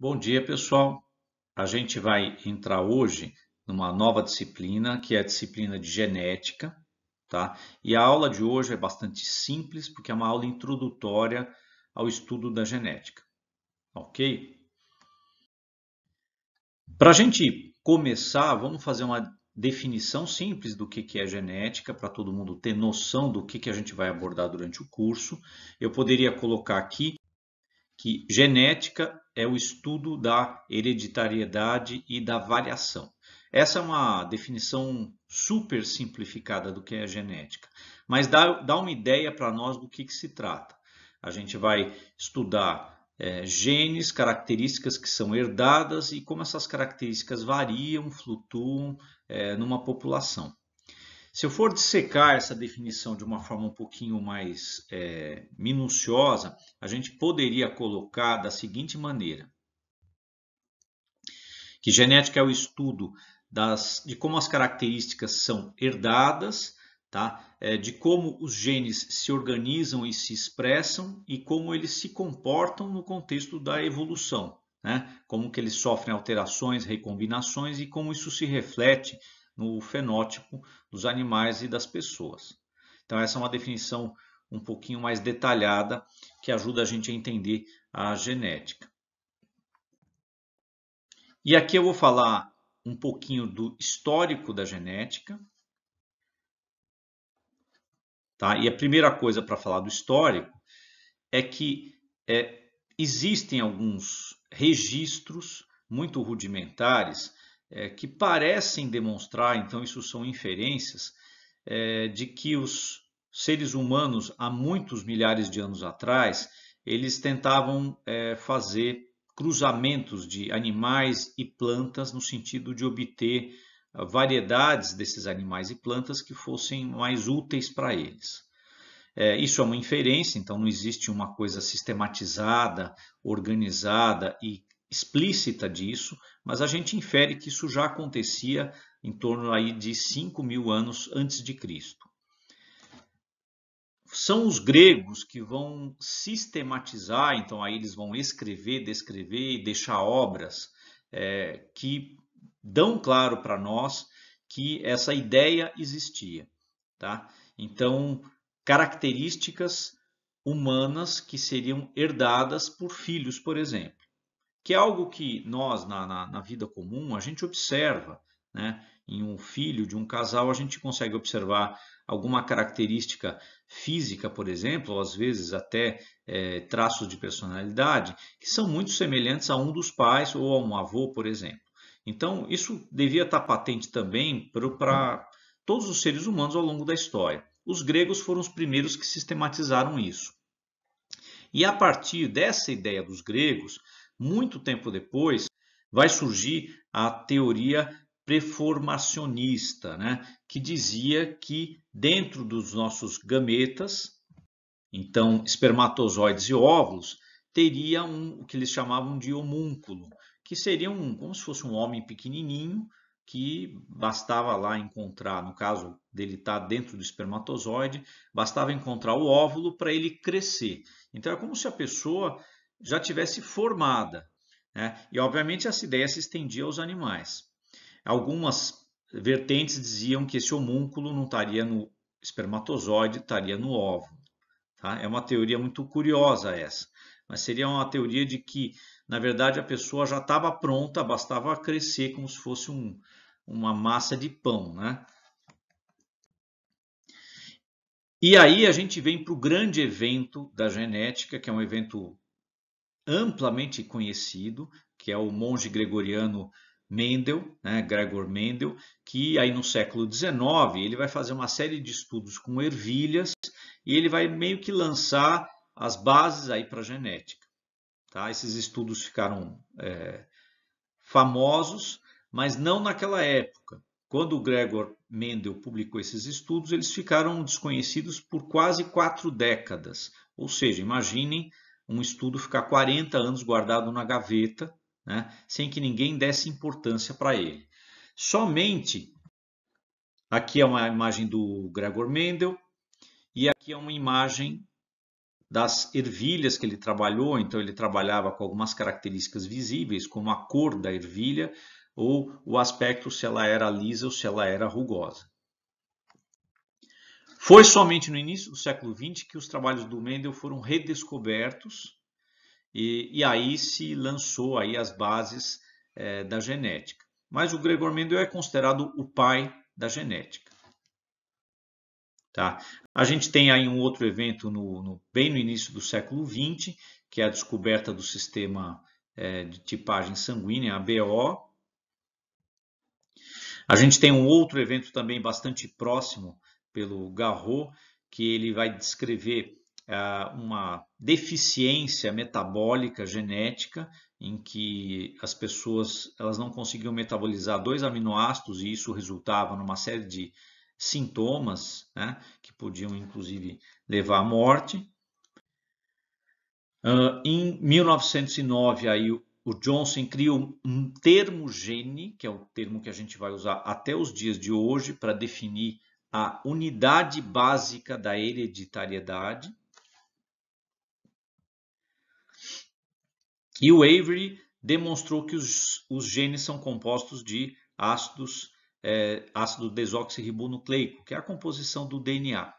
Bom dia, pessoal. A gente vai entrar hoje numa nova disciplina, que é a disciplina de genética, tá? E a aula de hoje é bastante simples, porque é uma aula introdutória ao estudo da genética, ok? Para a gente começar, vamos fazer uma definição simples do que é genética, para todo mundo ter noção do que a gente vai abordar durante o curso. Eu poderia colocar aqui que genética é o estudo da hereditariedade e da variação. Essa é uma definição super simplificada do que é genética, mas dá, dá uma ideia para nós do que, que, se trata. A gente vai estudar é, genes, características que são herdadas e como essas características variam, flutuam é, numa população. Se eu for dissecar essa definição de uma forma um pouquinho mais é, minuciosa, a gente poderia colocar da seguinte maneira: que genética é o estudo das, de como as características são herdadas, tá? É, de como os genes se organizam e se expressam e como eles se comportam no contexto da evolução. Né? Como que eles sofrem alterações, recombinações e como isso se reflete no fenótipo dos animais e das pessoas. Então, essa é uma definição um pouquinho mais detalhada que ajuda a gente a entender a genética. E aqui eu vou falar um pouquinho do histórico da genética. Tá? E a primeira coisa para falar do histórico é que é, existem alguns registros muito rudimentares é, que parecem demonstrar, então isso são inferências, é, de que os seres humanos, há muitos milhares de anos atrás, eles tentavam é, fazer cruzamentos de animais e plantas no sentido de obter variedades desses animais e plantas que fossem mais úteis para eles. É, isso é uma inferência, então não existe uma coisa sistematizada, organizada e explícita disso, mas a gente infere que isso já acontecia em torno aí de 5 mil anos antes de Cristo. São os gregos que vão sistematizar, então aí eles vão escrever, descrever e deixar obras é, que dão claro para nós que essa ideia existia. Tá? Então, características humanas que seriam herdadas por filhos, por exemplo que é algo que nós, na, na, na vida comum, a gente observa. Né? Em um filho de um casal, a gente consegue observar alguma característica física, por exemplo, ou às vezes até é, traços de personalidade, que são muito semelhantes a um dos pais ou a um avô, por exemplo. Então, isso devia estar patente também para todos os seres humanos ao longo da história. Os gregos foram os primeiros que sistematizaram isso. E a partir dessa ideia dos gregos, muito tempo depois, vai surgir a teoria preformacionista, né, que dizia que dentro dos nossos gametas, então espermatozoides e óvulos, teria um, o que eles chamavam de homúnculo, que seria um, como se fosse um homem pequenininho que bastava lá encontrar, no caso dele estar tá dentro do espermatozoide, bastava encontrar o óvulo para ele crescer. Então é como se a pessoa já tivesse formada. Né? E, obviamente, essa ideia se estendia aos animais. Algumas vertentes diziam que esse homúnculo não estaria no espermatozoide, estaria no óvulo. Tá? É uma teoria muito curiosa essa, mas seria uma teoria de que, na verdade, a pessoa já estava pronta, bastava crescer como se fosse um, uma massa de pão. Né? E aí a gente vem para o grande evento da genética, que é um evento amplamente conhecido, que é o monge gregoriano Mendel, né, Gregor Mendel, que aí no século XIX ele vai fazer uma série de estudos com ervilhas e ele vai meio que lançar as bases aí para genética. Tá? Esses estudos ficaram é, famosos, mas não naquela época. Quando o Gregor Mendel publicou esses estudos, eles ficaram desconhecidos por quase quatro décadas. Ou seja, imaginem um estudo ficar 40 anos guardado na gaveta, né, sem que ninguém desse importância para ele. Somente aqui é uma imagem do Gregor Mendel e aqui é uma imagem das ervilhas que ele trabalhou, então ele trabalhava com algumas características visíveis, como a cor da ervilha ou o aspecto se ela era lisa ou se ela era rugosa. Foi somente no início do século XX que os trabalhos do Mendel foram redescobertos e, e aí se lançou aí as bases é, da genética. Mas o Gregor Mendel é considerado o pai da genética. Tá? A gente tem aí um outro evento no, no, bem no início do século XX, que é a descoberta do sistema é, de tipagem sanguínea, ABO. A gente tem um outro evento também bastante próximo, pelo Garro, que ele vai descrever ah, uma deficiência metabólica genética em que as pessoas elas não conseguiam metabolizar dois aminoácidos e isso resultava numa série de sintomas né, que podiam inclusive levar à morte. Uh, em 1909, aí, o, Johnson criou um, um termo gene, que é o termo que a gente vai usar até os dias de hoje para definir a unidade básica da hereditariedade. E o Avery demonstrou que os, os genes são compostos de ácidos, é, ácido desoxirribonucleico, que é a composição do DNA.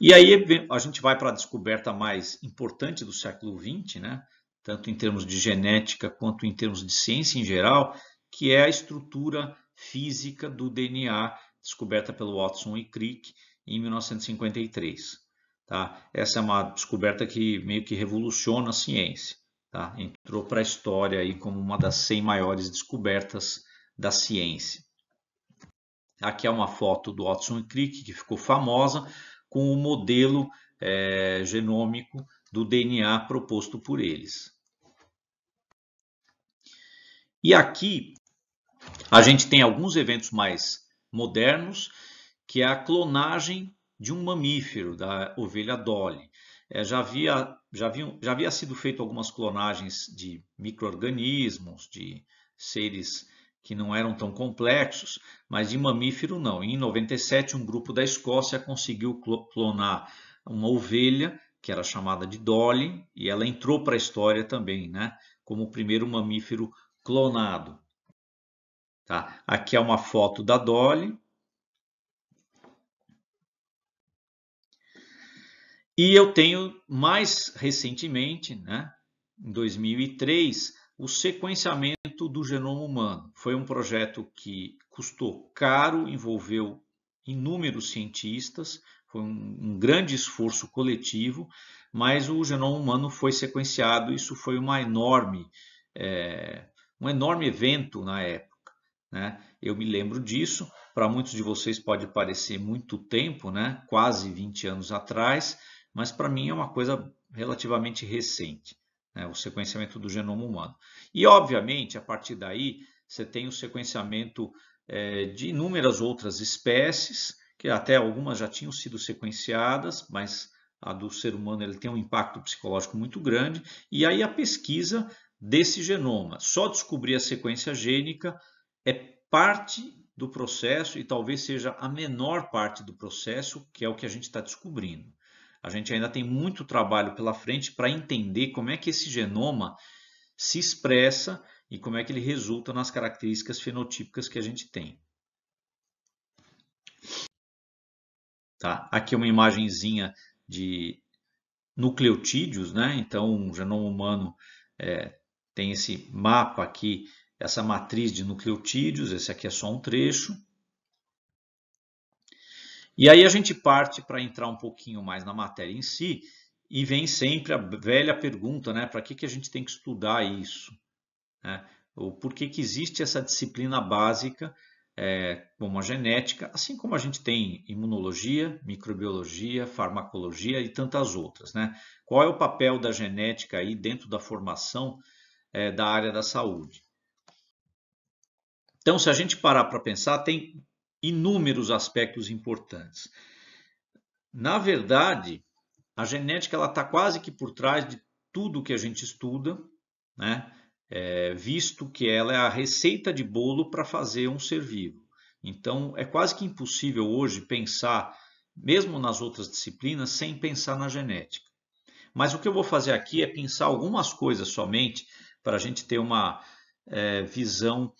E aí a gente vai para a descoberta mais importante do século XX, né? tanto em termos de genética quanto em termos de ciência em geral, que é a estrutura física do DNA descoberta pelo Watson e Crick em 1953. Tá? Essa é uma descoberta que meio que revoluciona a ciência. Tá? Entrou para a história aí como uma das 100 maiores descobertas da ciência. Aqui é uma foto do Watson e Crick que ficou famosa com o modelo é, genômico do DNA proposto por eles. E aqui a gente tem alguns eventos mais modernos, que é a clonagem de um mamífero, da ovelha Dolly. É, já, havia, já, havia, já havia sido feito algumas clonagens de micro-organismos, de seres que não eram tão complexos, mas de mamífero não. Em 97, um grupo da Escócia conseguiu clonar uma ovelha, que era chamada de Dolly, e ela entrou para a história também, né, como o primeiro mamífero clonado. Tá? Aqui é uma foto da Dolly. E eu tenho mais recentemente, né, em 2003, o sequenciamento do genoma humano. Foi um projeto que custou caro, envolveu inúmeros cientistas, foi um, um, grande esforço coletivo, mas o genoma humano foi sequenciado. Isso foi uma enorme, é, um enorme evento na época. Né? Eu me lembro disso, para muitos de vocês pode parecer muito tempo, né? quase 20 anos atrás, mas para mim é uma coisa relativamente recente, né? o sequenciamento do genoma humano. E, obviamente, a partir daí, você tem o sequenciamento é, de inúmeras outras espécies, que até algumas já tinham sido sequenciadas, mas a do ser humano ele tem um impacto psicológico muito grande, e aí a pesquisa desse genoma. Só descobrir a sequência gênica é parte do processo e talvez seja a menor parte do processo, que é o que a gente está descobrindo. A gente ainda tem muito trabalho pela frente para entender como é que esse genoma se expressa e como é que ele resulta nas características fenotípicas que a gente tem. Tá? Aqui é uma imagenzinha de nucleotídeos, né? então o genoma humano é, tem esse mapa aqui essa matriz de nucleotídeos, esse aqui é só um trecho. E aí a gente parte para entrar um pouquinho mais na matéria em si, e vem sempre a velha pergunta, né? Para que, que a gente tem que estudar isso? Né? Ou por que, que existe essa disciplina básica, é, como a genética, assim como a gente tem imunologia, microbiologia, farmacologia e tantas outras, né? Qual é o papel da genética aí dentro da formação é, da área da saúde? Então, se a gente parar para pensar, tem inúmeros aspectos importantes. Na verdade, a genética ela está quase que por trás de tudo que a gente estuda, né? É, visto que ela é a receita de bolo para fazer um ser vivo. Então, é quase que impossível hoje pensar, mesmo nas outras disciplinas, sem pensar na genética. Mas o que eu vou fazer aqui é pensar algumas coisas somente para a gente ter uma é, visão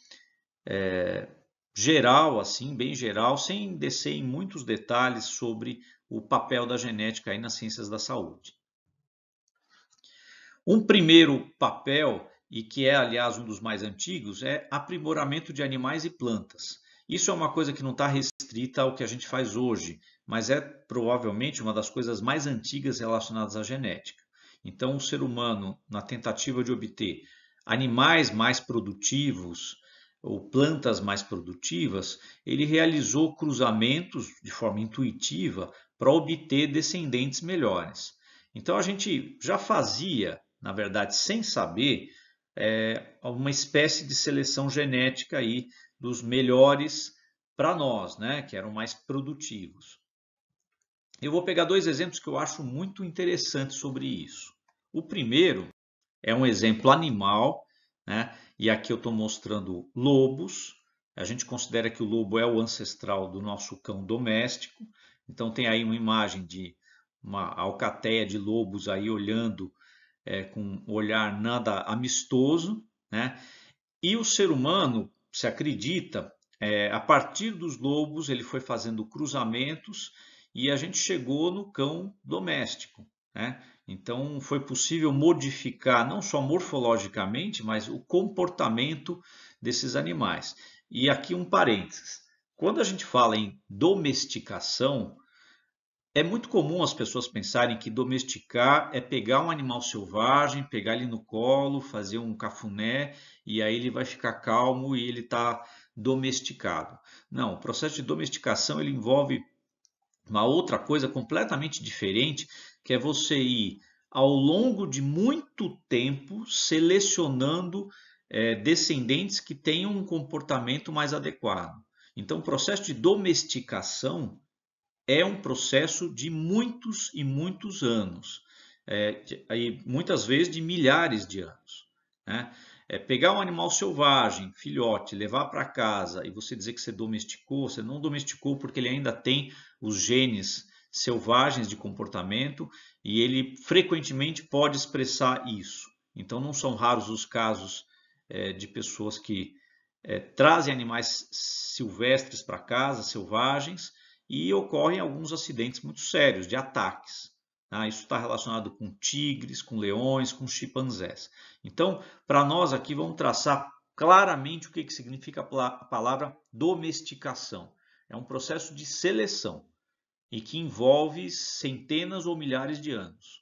é, geral, assim, bem geral, sem descer em muitos detalhes sobre o papel da genética aí nas ciências da saúde. Um primeiro papel, e que é, aliás, um dos mais antigos, é aprimoramento de animais e plantas. Isso é uma coisa que não está restrita ao que a gente faz hoje, mas é provavelmente uma das coisas mais antigas relacionadas à genética. Então, o ser humano, na tentativa de obter animais mais produtivos, ou plantas mais produtivas, ele realizou cruzamentos de forma intuitiva para obter descendentes melhores. Então a gente já fazia, na verdade, sem saber, é, uma espécie de seleção genética aí dos melhores para nós, né, que eram mais produtivos. Eu vou pegar dois exemplos que eu acho muito interessantes sobre isso. O primeiro é um exemplo animal, né, e aqui eu estou mostrando lobos. A gente considera que o lobo é o ancestral do nosso cão doméstico. Então tem aí uma imagem de uma alcateia de lobos aí olhando é, com um olhar nada amistoso, né? E o ser humano se acredita é, a partir dos lobos ele foi fazendo cruzamentos e a gente chegou no cão doméstico, né? Então, foi possível modificar não só morfologicamente, mas o comportamento desses animais. E aqui um parênteses: quando a gente fala em domesticação, é muito comum as pessoas pensarem que domesticar é pegar um animal selvagem, pegar ele no colo, fazer um cafuné e aí ele vai ficar calmo e ele está domesticado. Não, o processo de domesticação ele envolve uma outra coisa completamente diferente que é você ir ao longo de muito tempo selecionando é, descendentes que tenham um comportamento mais adequado. Então, o processo de domesticação é um processo de muitos e muitos anos, é, e muitas vezes de milhares de anos. Né? É pegar um animal selvagem, filhote, levar para casa e você dizer que você domesticou, você não domesticou porque ele ainda tem os genes selvagens de comportamento e ele frequentemente pode expressar isso. Então, não são raros os casos é, de pessoas que é, trazem animais silvestres para casa, selvagens, e ocorrem alguns acidentes muito sérios de ataques. Tá? Isso está relacionado com tigres, com leões, com chimpanzés. Então, para nós aqui, vamos traçar claramente o que, que significa a palavra domesticação. É um processo de seleção e que envolve centenas ou milhares de anos.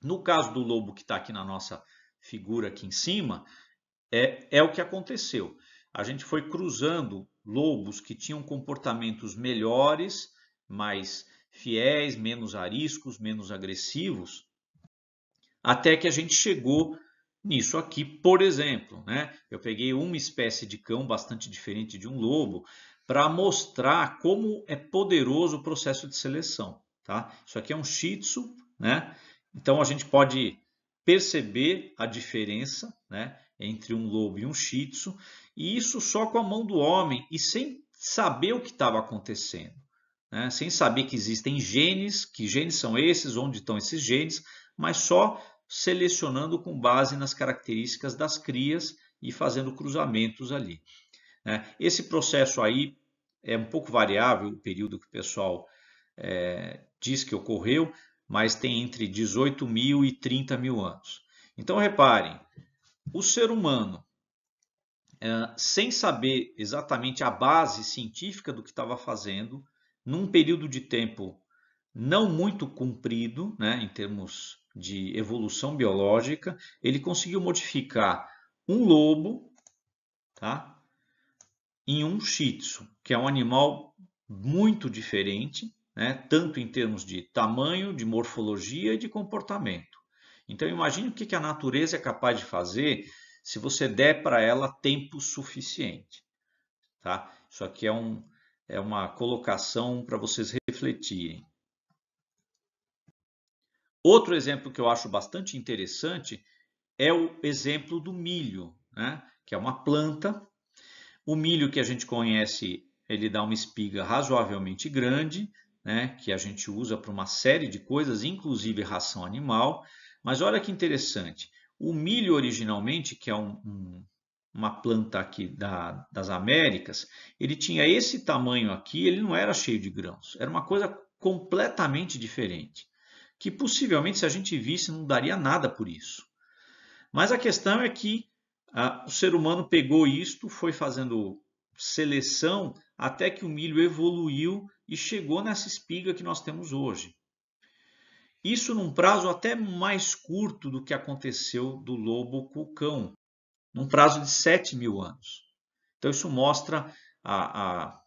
No caso do lobo que está aqui na nossa figura aqui em cima, é, é o que aconteceu. A gente foi cruzando lobos que tinham comportamentos melhores, mais fiéis, menos ariscos, menos agressivos, até que a gente chegou nisso aqui, por exemplo. Né? Eu peguei uma espécie de cão bastante diferente de um lobo, para mostrar como é poderoso o processo de seleção. Tá? Isso aqui é um shih tzu, né? então a gente pode perceber a diferença né, entre um lobo e um shih tzu, e isso só com a mão do homem e sem saber o que estava acontecendo, né? sem saber que existem genes, que genes são esses, onde estão esses genes, mas só selecionando com base nas características das crias e fazendo cruzamentos ali. Né? Esse processo aí é um pouco variável, o período que o pessoal é, diz que ocorreu, mas tem entre 18 mil e 30 mil anos. Então, reparem, o ser humano, é, sem saber exatamente a base científica do que estava fazendo, num período de tempo não muito comprido, né, em termos de evolução biológica, ele conseguiu modificar um lobo, tá? em um Shih Tzu, que é um animal muito diferente, né? tanto em termos de tamanho, de morfologia e de comportamento. Então imagine o que a natureza é capaz de fazer se você der para ela tempo suficiente. Tá? Isso aqui é, um, é uma colocação para vocês refletirem. Outro exemplo que eu acho bastante interessante é o exemplo do milho, né? que é uma planta o milho que a gente conhece, ele dá uma espiga razoavelmente grande, né, que a gente usa para uma série de coisas, inclusive ração animal. Mas olha que interessante, o milho originalmente, que é um, um, uma planta aqui da, das Américas, ele tinha esse tamanho aqui, ele não era cheio de grãos, era uma coisa completamente diferente, que possivelmente se a gente visse não daria nada por isso. Mas a questão é que ah, o ser humano pegou isto, foi fazendo seleção até que o milho evoluiu e chegou nessa espiga que nós temos hoje. Isso num prazo até mais curto do que aconteceu do lobo com o cão, num prazo de 7 mil anos. Então, isso mostra a, a,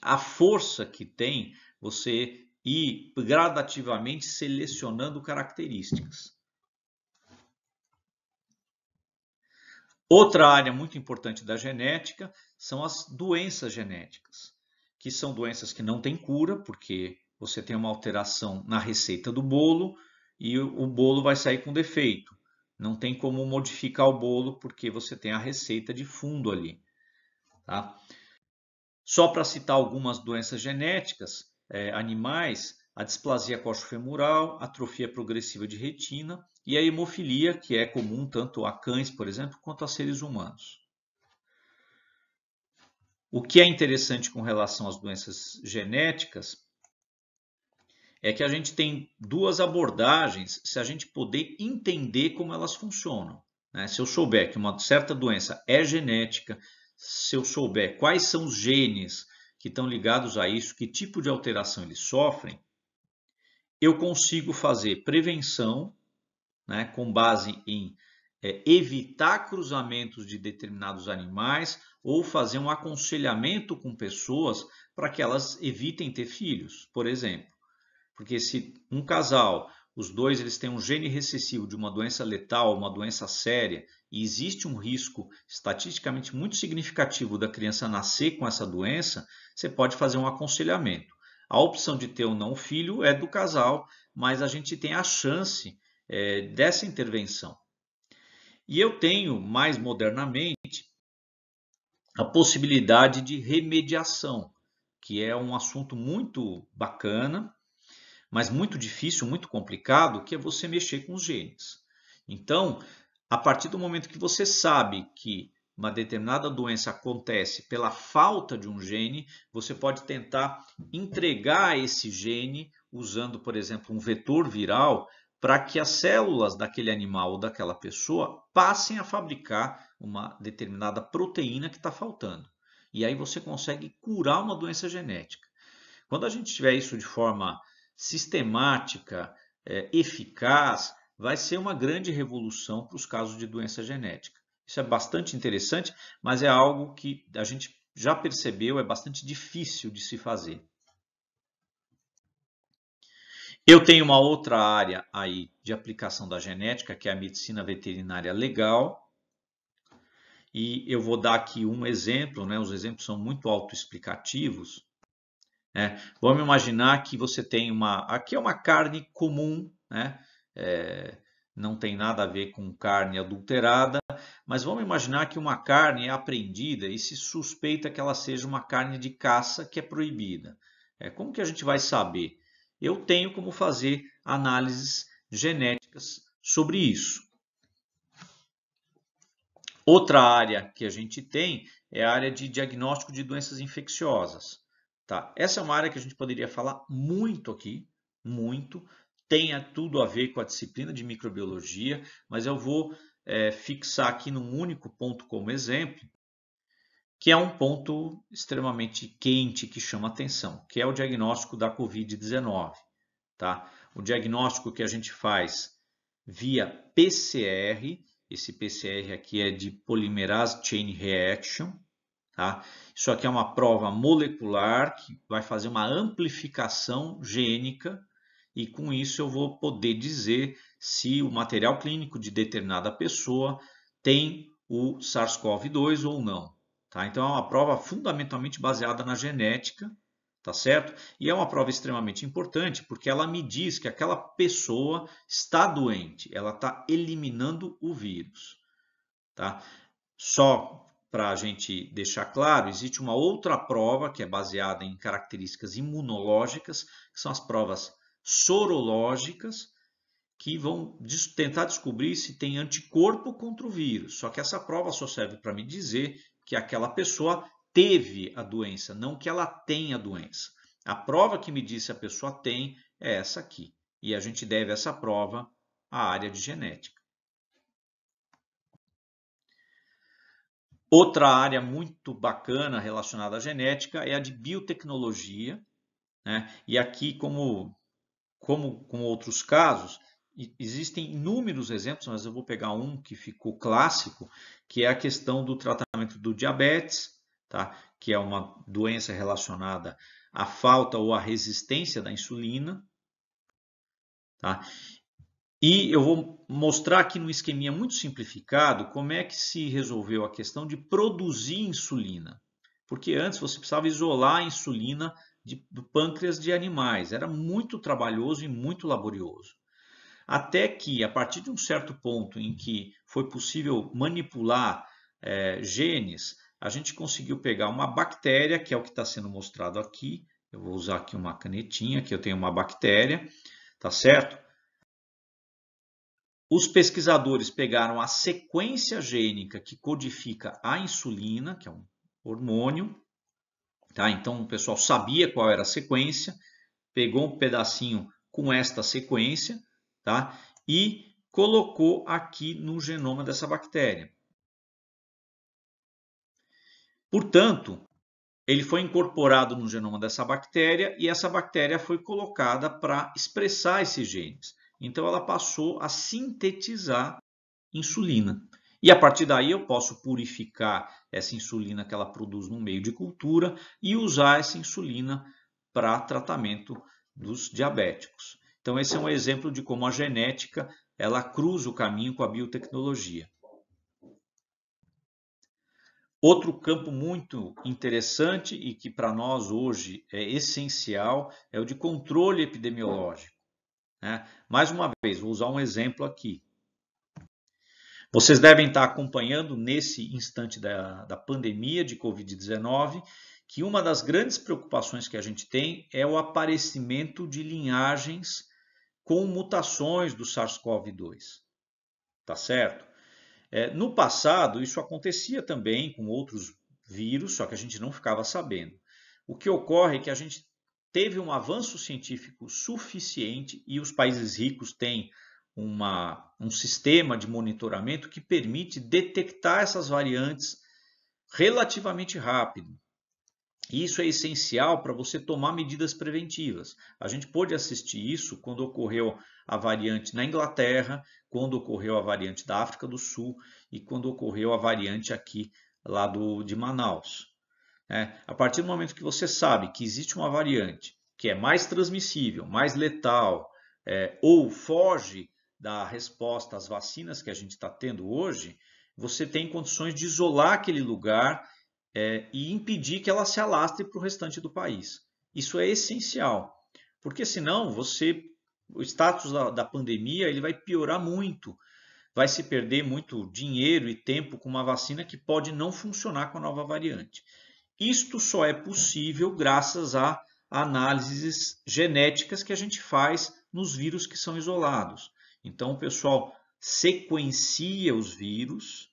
a força que tem você ir gradativamente selecionando características. Outra área muito importante da genética são as doenças genéticas, que são doenças que não têm cura, porque você tem uma alteração na receita do bolo e o bolo vai sair com defeito. Não tem como modificar o bolo porque você tem a receita de fundo ali. Tá? Só para citar algumas doenças genéticas, é, animais, a displasia coxofemoral, atrofia progressiva de retina e a hemofilia, que é comum tanto a cães, por exemplo, quanto a seres humanos. O que é interessante com relação às doenças genéticas é que a gente tem duas abordagens se a gente poder entender como elas funcionam. Né? Se eu souber que uma certa doença é genética, se eu souber quais são os genes que estão ligados a isso, que tipo de alteração eles sofrem, eu consigo fazer prevenção, né, com base em é, evitar cruzamentos de determinados animais ou fazer um aconselhamento com pessoas para que elas evitem ter filhos, por exemplo. Porque se um casal, os dois eles têm um gene recessivo de uma doença letal, uma doença séria, e existe um risco estatisticamente muito significativo da criança nascer com essa doença, você pode fazer um aconselhamento. A opção de ter ou não filho é do casal, mas a gente tem a chance é, dessa intervenção. E eu tenho, mais modernamente, a possibilidade de remediação, que é um assunto muito bacana, mas muito difícil, muito complicado, que é você mexer com os genes. Então, a partir do momento que você sabe que uma determinada doença acontece pela falta de um gene, você pode tentar entregar esse gene usando, por exemplo, um vetor viral para que as células daquele animal ou daquela pessoa passem a fabricar uma determinada proteína que está faltando. E aí você consegue curar uma doença genética. Quando a gente tiver isso de forma sistemática, é, eficaz, vai ser uma grande revolução para os casos de doença genética. Isso é bastante interessante, mas é algo que a gente já percebeu, é bastante difícil de se fazer. Eu tenho uma outra área aí de aplicação da genética, que é a medicina veterinária legal. E eu vou dar aqui um exemplo, né? os exemplos são muito autoexplicativos. Né? Vamos imaginar que você tem uma. Aqui é uma carne comum, né? É, não tem nada a ver com carne adulterada, mas vamos imaginar que uma carne é apreendida e se suspeita que ela seja uma carne de caça que é proibida. É, como que a gente vai saber? Eu tenho como fazer análises genéticas sobre isso. Outra área que a gente tem é a área de diagnóstico de doenças infecciosas. Tá? Essa é uma área que a gente poderia falar muito aqui, muito, Tem tudo a ver com a disciplina de microbiologia, mas eu vou é, fixar aqui num único ponto como exemplo, que é um ponto extremamente quente que chama atenção, que é o diagnóstico da COVID-19, tá? O diagnóstico que a gente faz via PCR, esse PCR aqui é de polymerase chain reaction, Tá? Isso aqui é uma prova molecular que vai fazer uma amplificação gênica e com isso eu vou poder dizer se o material clínico de determinada pessoa tem o SARS-CoV-2 ou não. Tá? Então é uma prova fundamentalmente baseada na genética, tá certo? E é uma prova extremamente importante porque ela me diz que aquela pessoa está doente, ela está eliminando o vírus. Tá? Só para a gente deixar claro, existe uma outra prova que é baseada em características imunológicas, que são as provas sorológicas que vão tentar descobrir se tem anticorpo contra o vírus. Só que essa prova só serve para me dizer que aquela pessoa teve a doença, não que ela tem a doença. A prova que me diz se a pessoa tem é essa aqui. E a gente deve essa prova à área de genética. Outra área muito bacana relacionada à genética é a de biotecnologia. Né? E aqui, como como com outros casos, existem inúmeros exemplos, mas eu vou pegar um que ficou clássico, que é a questão do tratamento do diabetes, tá? que é uma doença relacionada à falta ou à resistência da insulina. Tá? E eu vou mostrar aqui num esqueminha muito simplificado como é que se resolveu a questão de produzir insulina. Porque antes você precisava isolar a insulina de pâncreas de animais. Era muito trabalhoso e muito laborioso. Até que, a partir de um certo ponto em que foi possível manipular é, genes, a gente conseguiu pegar uma bactéria, que é o que está sendo mostrado aqui. Eu vou usar aqui uma canetinha, que eu tenho uma bactéria, tá certo? Os pesquisadores pegaram a sequência gênica que codifica a insulina, que é um hormônio, Tá? Então o pessoal sabia qual era a sequência, pegou um pedacinho com esta sequência tá? e colocou aqui no genoma dessa bactéria. Portanto, ele foi incorporado no genoma dessa bactéria e essa bactéria foi colocada para expressar esses genes. Então, ela passou a sintetizar insulina. E a partir daí eu posso purificar essa insulina que ela produz no meio de cultura e usar essa insulina para tratamento dos diabéticos. Então esse é um exemplo de como a genética ela cruza o caminho com a biotecnologia. Outro campo muito interessante e que para nós hoje é essencial é o de controle epidemiológico. Né? Mais uma vez, vou usar um exemplo aqui. Vocês devem estar acompanhando nesse instante da, da pandemia de Covid-19 que uma das grandes preocupações que a gente tem é o aparecimento de linhagens com mutações do SARS-CoV-2. Tá certo? É, no passado, isso acontecia também com outros vírus, só que a gente não ficava sabendo. O que ocorre é que a gente teve um avanço científico suficiente e os países ricos têm uma, um sistema de monitoramento que permite detectar essas variantes relativamente rápido. Isso é essencial para você tomar medidas preventivas. A gente pôde assistir isso quando ocorreu a variante na Inglaterra, quando ocorreu a variante da África do Sul e quando ocorreu a variante aqui lá do, de Manaus. É, a partir do momento que você sabe que existe uma variante que é mais transmissível, mais letal é, ou foge da resposta às vacinas que a gente está tendo hoje, você tem condições de isolar aquele lugar é, e impedir que ela se alastre para o restante do país. Isso é essencial, porque senão você, o status da, da pandemia ele vai piorar muito, vai se perder muito dinheiro e tempo com uma vacina que pode não funcionar com a nova variante. Isto só é possível graças a análises genéticas que a gente faz nos vírus que são isolados. Então, o pessoal sequencia os vírus,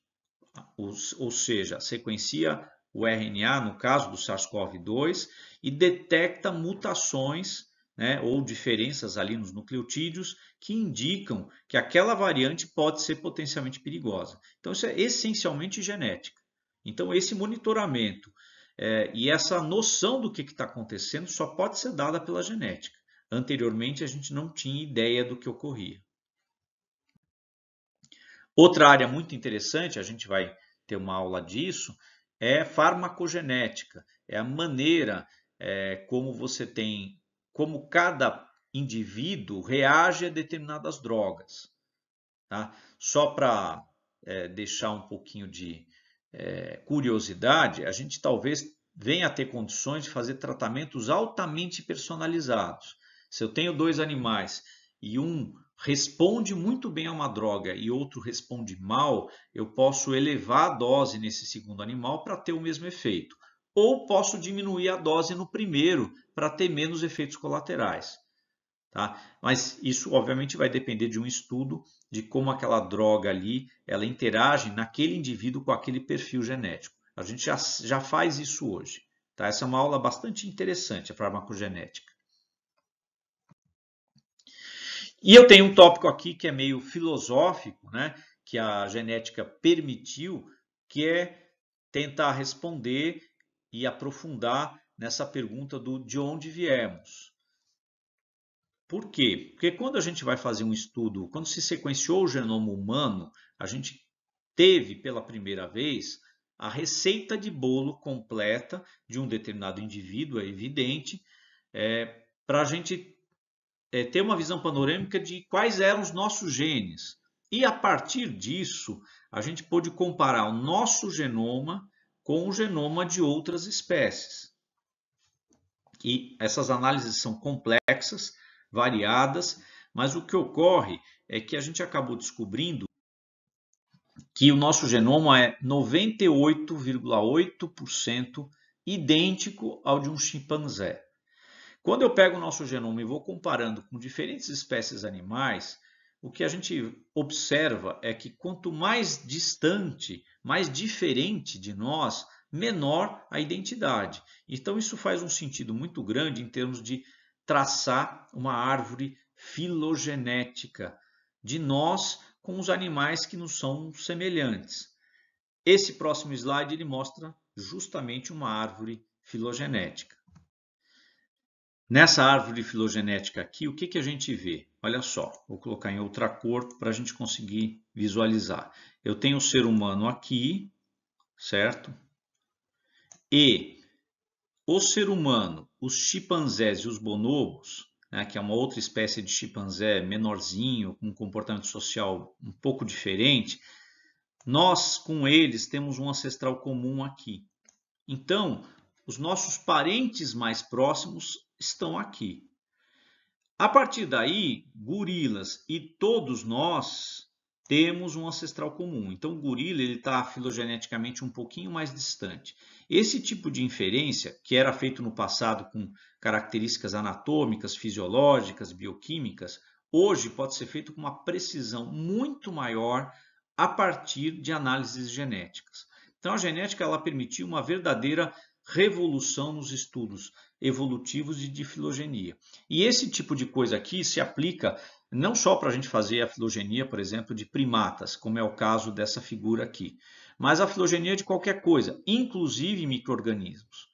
ou seja, sequencia o RNA, no caso do SARS-CoV-2, e detecta mutações né, ou diferenças ali nos nucleotídeos que indicam que aquela variante pode ser potencialmente perigosa. Então, isso é essencialmente genética. Então, esse monitoramento é, e essa noção do que está acontecendo só pode ser dada pela genética. Anteriormente, a gente não tinha ideia do que ocorria. Outra área muito interessante, a gente vai ter uma aula disso, é farmacogenética. É a maneira é, como você tem, como cada indivíduo reage a determinadas drogas. Tá? Só para é, deixar um pouquinho de é, curiosidade, a gente talvez venha a ter condições de fazer tratamentos altamente personalizados. Se eu tenho dois animais e um responde muito bem a uma droga e outro responde mal, eu posso elevar a dose nesse segundo animal para ter o mesmo efeito. Ou posso diminuir a dose no primeiro para ter menos efeitos colaterais. Tá? Mas isso, obviamente, vai depender de um estudo de como aquela droga ali ela interage naquele indivíduo com aquele perfil genético. A gente já, já faz isso hoje. Tá? Essa é uma aula bastante interessante, a farmacogenética. E eu tenho um tópico aqui que é meio filosófico, né? que a genética permitiu, que é tentar responder e aprofundar nessa pergunta do de onde viemos. Por quê? Porque quando a gente vai fazer um estudo, quando se sequenciou o genoma humano, a gente teve pela primeira vez a receita de bolo completa de um determinado indivíduo, é evidente, é, para a gente é, ter uma visão panorâmica de quais eram os nossos genes. E a partir disso, a gente pôde comparar o nosso genoma com o genoma de outras espécies. E essas análises são complexas, variadas, mas o que ocorre é que a gente acabou descobrindo que o nosso genoma é 98,8% idêntico ao de um chimpanzé. Quando eu pego o nosso genoma e vou comparando com diferentes espécies animais, o que a gente observa é que quanto mais distante, mais diferente de nós, menor a identidade. Então, isso faz um sentido muito grande em termos de traçar uma árvore filogenética de nós com os animais que nos são semelhantes. Esse próximo slide ele mostra justamente uma árvore filogenética. Nessa árvore filogenética aqui, o que, que a gente vê? Olha só, vou colocar em outra cor para a gente conseguir visualizar. Eu tenho o ser humano aqui, certo? E o ser humano, os chimpanzés e os bonobos, né, que é uma outra espécie de chimpanzé menorzinho, com um comportamento social um pouco diferente, nós com eles temos um ancestral comum aqui. Então, os nossos parentes mais próximos estão aqui. A partir daí, gorilas e todos nós temos um ancestral comum. Então, o gorila está filogeneticamente um pouquinho mais distante. Esse tipo de inferência, que era feito no passado com características anatômicas, fisiológicas, bioquímicas, hoje pode ser feito com uma precisão muito maior a partir de análises genéticas. Então, a genética ela permitiu uma verdadeira revolução nos estudos evolutivos e de filogenia. E esse tipo de coisa aqui se aplica não só para a gente fazer a filogenia, por exemplo, de primatas, como é o caso dessa figura aqui, mas a filogenia de qualquer coisa, inclusive micro-organismos.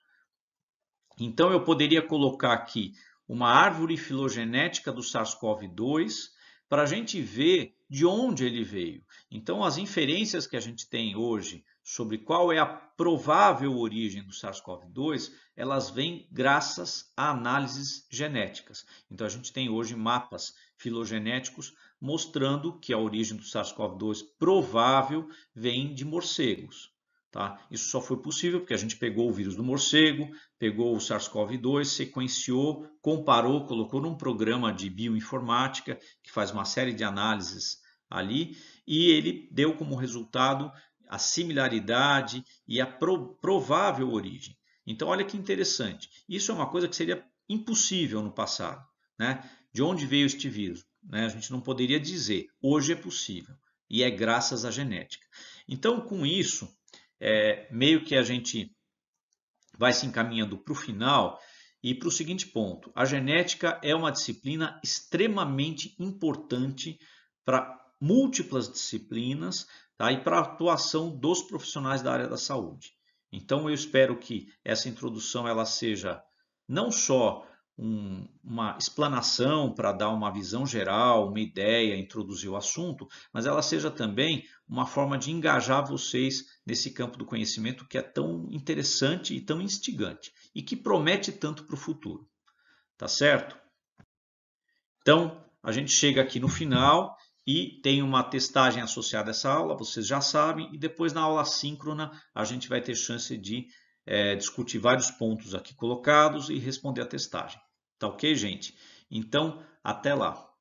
Então, eu poderia colocar aqui uma árvore filogenética do SARS-CoV-2 para a gente ver de onde ele veio. Então, as inferências que a gente tem hoje sobre qual é a provável origem do SARS-CoV-2, elas vêm graças a análises genéticas. Então a gente tem hoje mapas filogenéticos mostrando que a origem do SARS-CoV-2 provável vem de morcegos. Tá? Isso só foi possível porque a gente pegou o vírus do morcego, pegou o SARS-CoV-2, sequenciou, comparou, colocou num programa de bioinformática que faz uma série de análises ali e ele deu como resultado a similaridade e a pro, provável origem. Então, olha que interessante. Isso é uma coisa que seria impossível no passado. Né? De onde veio este vírus? Né? A gente não poderia dizer. Hoje é possível. E é graças à genética. Então, com isso, é, meio que a gente vai se encaminhando para o final e para o seguinte ponto: a genética é uma disciplina extremamente importante para múltiplas disciplinas tá? e para a atuação dos profissionais da área da saúde. Então, eu espero que essa introdução ela seja não só um, uma explanação para dar uma visão geral, uma ideia, introduzir o assunto, mas ela seja também uma forma de engajar vocês nesse campo do conhecimento que é tão interessante e tão instigante e que promete tanto para o futuro. Tá certo? Então, a gente chega aqui no final e tem uma testagem associada a essa aula, vocês já sabem. E depois na aula síncrona a gente vai ter chance de é, discutir vários pontos aqui colocados e responder a testagem. Tá ok, gente? Então, até lá.